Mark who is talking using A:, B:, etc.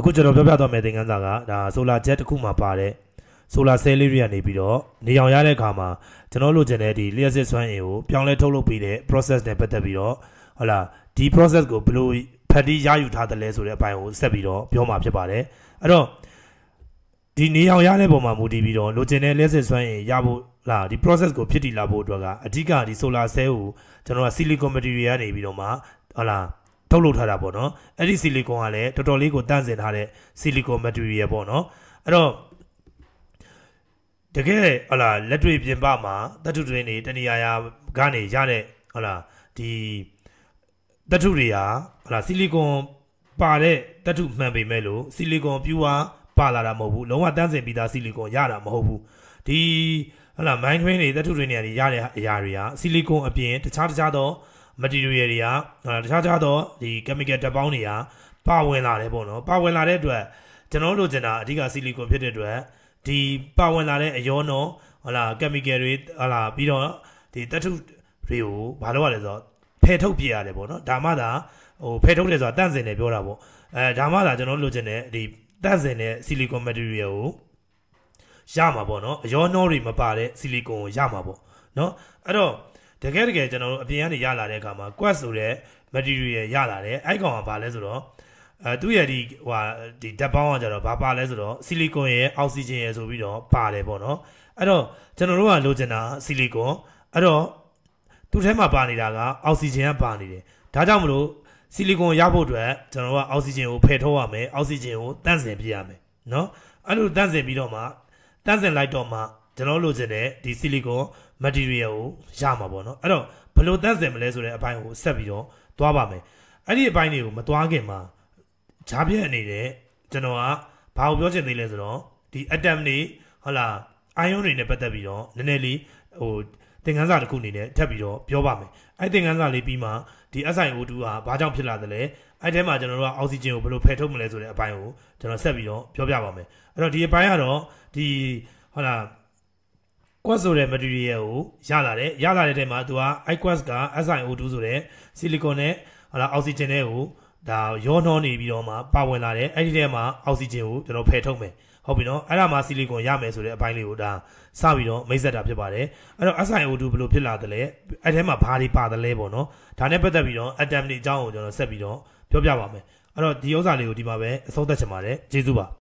A: အခုကျွန်တော်ပြောပြသွားမယ့်သင်ခန်းစာကဒါဆိုလာဂျက်တစ်ခုမှပါတဲ့ဆိုလာဆဲလေးတွေကနေပြီးတော့နေအောင်ရတဲ့အခါမှာကျွန်တော်လိုချင်တဲ့ဒီလျှက်စစ်စွမ်းအင်ကိုပြောင်းလဲထုတ်လုပ်ပေးတဲ့ process နဲ့ပတ်သက်ပြီးတော့ဟုတ်လားဒီ process ကိုဘယ်လိုဖတ်တီးရယူထားတယ်လဲဆိုတဲ့အပိုင်းကိုဆက်ပြီးတော့ပြောမှာဖြစ်ပါတယ်အဲ့တော့ဒီနေအောင်ရတဲ့ပုံမှာမူတည်ပြီးတော့လိုချင်တဲ့လျှက်စစ်စွမ်းအင်ရဖို့လားဒီ process ကိုဖြစ်တည်လာဖို့အတွက်ကအဓိကဒီ solar cell ကိုကျွန်တော်က silicon material ကနေပြီးတော့မှဟုတ်လားထုတ်လုပ်ထားတာပေါ့နော်အဲ့ဒီဆီလီကွန်ကလည်းတော်တော်လေးကိုတန့်စင်ထားတဲ့ဆီလီကွန်မက်တီရီယယ်ပေါ့နော်အဲ့တော့တကယ်ဟလာလက်တွေ့ပြင်ပမှာတတုတွင်နေတဏီယာယာကနေရတဲ့ဟလာဒီတတုတွေဟာဟလာဆီလီကွန်ပါတဲ့တတုမှန်ပေမဲ့လို့ဆီလီကွန်ပြူဟာပါလာတာမဟုတ်ဘူးလုံးဝတန်းစင်ပြီးသားဆီလီကွန်ရတာမဟုတ်ဘူးဒီဟလာမိုင်းထွင်းတွေတတုတွင်နေရရတဲ့အရာတွေဟာဆီလီကွန်အပြင်တခြားတခြားသော material တွေကတခြားခြားသောဒီ chemical ဓာတ်ပေါင်းတွေကပါဝင်လာတယ်ပေါ့နော်ပါဝင်လာတဲ့အတွက်ကျွန်တော်တို့ကျင်တာအဓိက silicon ဖြစ်တဲ့အတွက်ဒီပါဝင်လာတဲ့အယောနောဟလာ chemical တွေဟလာပြီးတော့ဒီတထုတွေကိုဘာလို့ရလဲဆိုတော့ဖယ်ထုတ်ပြရတယ်ပေါ့နော်ဒါမှသာဟိုဖယ်ထုတ်တယ်ဆိုတာတန့်စင်တယ်ပြောတာပေါ့အဲဒါမှသာကျွန်တော်လိုချင်တဲ့ဒီတန့်စင်တဲ့ silicon material ကိုရမှာပေါ့နော်အယောနောတွေမပါတဲ့ silicon ကိုရမှာပေါ့နော်အဲ့တော့တကယ်တကယ်ကျွန်တော်တို့အပြင်ကနေရလာတဲ့အခါမှာ quest ဆိုတဲ့ material ရလာတယ်အဲ့ကောင်ကဘာလဲဆိုတော့အဲသူ့ရဲ့ဒီဟိုဒီဓာတ်ပေါင်းကကျတော့ဘာပါလဲဆိုတော့ဆီလီကွန်ရယ်အောက်ဆီဂျင်ရယ်ဆိုပြီးတော့ပါတယ်ပေါ့နော်အဲ့တော့ကျွန်တော်တို့ကလိုချင်တာဆီလီကွန်အဲ့တော့သူ့ထဲမှာပါနေတာကအောက်ဆီဂျင်ကပါနေတယ်ဒါကြောင့်မလို့ဆီလီကွန်ရဖို့အတွက်ကျွန်တော်ကအောက်ဆီဂျင်ကိုဖယ်ထုတ်ရမယ်အောက်ဆီဂျင်ကိုတန့်စင်ပြရမယ်နော်အဲ့လိုတန့်စင်ပြီးတော့မှတန့်စင်လိုက်တော့မှကျွန်တော်လိုချင်တဲ့ဒီဆီလီကွန် material ကိုရမှာပေါ့နော်အဲ့တော့ဘယ်လိုတတ်စင်မလဲဆိုတဲ့အပိုင်းကိုဆက်ပြီးတော့သွားပါမယ်အဲ့ဒီအပိုင်းတွေကိုမသွားခင်မှာဂျားပြက်အနေနဲ့ကျွန်တော်ကဘာကိုပြောချင်သေးလဲဆိုတော့ဒီ atom တွေဟုတ်လား ion တွေနဲ့ပတ်သက်ပြီးတော့နည်းနည်းလေးဟိုသင်ခန်းစာတစ်ခုအနေနဲ့ထပ်ပြီးတော့ပြောပါမယ်အဲ့သင်ခန်းစာလေးပြီးမှဒီ SiO2 ဟာဘာကြောင့်ဖြစ်လာသလဲအဲ့ထဲမှာကျွန်တော်တို့ကအောက်ဆီဂျင်ကိုဘယ်လိုဖယ်ထုတ်မလဲဆိုတဲ့အပိုင်းကိုကျွန်တော်ဆက်ပြီးတော့ပြောပြပါမယ်အဲ့တော့ဒီအပိုင်းကတော့ဒီဟုတ်လား quest ဆိုတဲ့ material ကိုရလာတယ်ရလာတဲ့ထဲမှာသူက iQuest က SiO2 ဆိုတဲ့ silicon နဲ့ဟလာ oxygen တွေကိုဒါရောနှောနေပြီးတော့မှပါဝင်လာတယ်အဲ့ဒီထဲမှာ oxygen ကိုကျွန်တော်ဖယ်ထုတ်မယ်ဟုတ်ပြီနော်အဲ့ဒါမှ silicon ရမယ်ဆိုတဲ့အပိုင်းလေးကိုဒါစပြီးတော့မိတ်ဆက်တာဖြစ်ပါတယ်အဲ့တော့ SiO2 ဘယ်လိုဖြစ်လာသလဲအဲ့ထဲမှာဘာတွေပါသလဲပေါ့နော်ဒါနဲ့ပတ်သက်ပြီးတော့ atom တွေအကြောင်းကိုကျွန်တော်ဆက်ပြီးတော့ပြောပြပါမယ်အဲ့တော့ဒီဥစ္စာလေးကိုဒီမှာပဲအဆုံးသတ်ချင်ပါတယ်ကျေးဇူးပါ